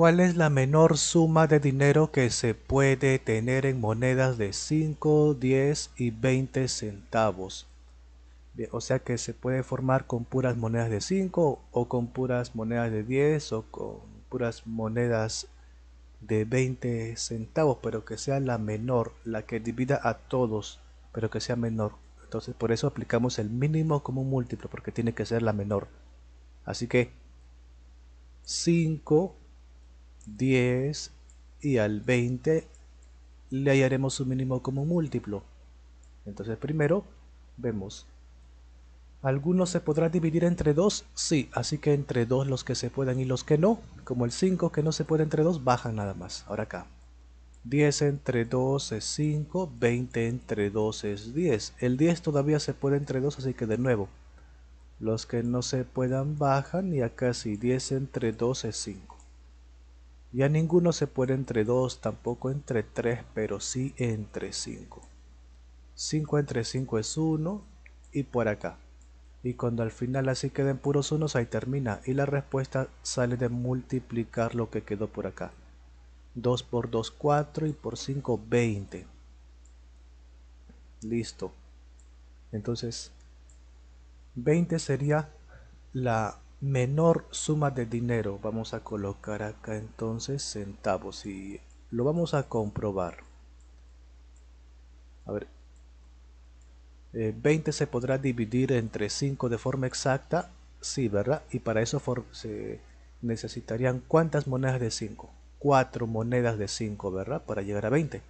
¿Cuál es la menor suma de dinero que se puede tener en monedas de 5, 10 y 20 centavos? o sea que se puede formar con puras monedas de 5 o con puras monedas de 10 o con puras monedas de 20 centavos, pero que sea la menor, la que divida a todos, pero que sea menor. Entonces por eso aplicamos el mínimo como múltiplo, porque tiene que ser la menor. Así que 5 10 y al 20 le hallaremos su mínimo como múltiplo. Entonces primero vemos. ¿alguno se podrá dividir entre 2, sí, así que entre 2 los que se puedan y los que no, como el 5 que no se puede entre 2, bajan nada más. Ahora acá. 10 entre 2 es 5, 20 entre 2 es 10. El 10 todavía se puede entre 2, así que de nuevo. Los que no se puedan bajan y acá sí, 10 entre 2 es 5 ya ninguno se puede entre 2, tampoco entre 3, pero sí entre 5 5 entre 5 es 1 y por acá. Y cuando al final así queden puros unos, ahí termina. Y la respuesta sale de multiplicar lo que quedó por acá. 2 por 2, 4 y por 5, 20. Listo. Entonces, 20 sería la menor suma de dinero vamos a colocar acá entonces centavos y lo vamos a comprobar a ver 20 eh, se podrá dividir entre 5 de forma exacta sí verdad y para eso se necesitarían cuántas monedas de 5 4 monedas de 5 verdad para llegar a 20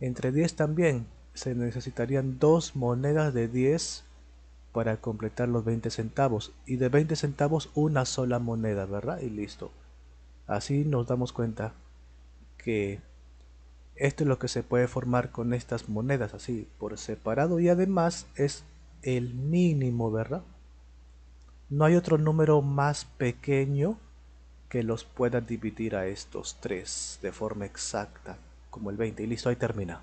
entre 10 también se necesitarían dos monedas de 10 para completar los 20 centavos y de 20 centavos una sola moneda, ¿verdad? Y listo. Así nos damos cuenta que esto es lo que se puede formar con estas monedas así por separado y además es el mínimo, ¿verdad? No hay otro número más pequeño que los pueda dividir a estos tres de forma exacta, como el 20. Y listo, ahí termina.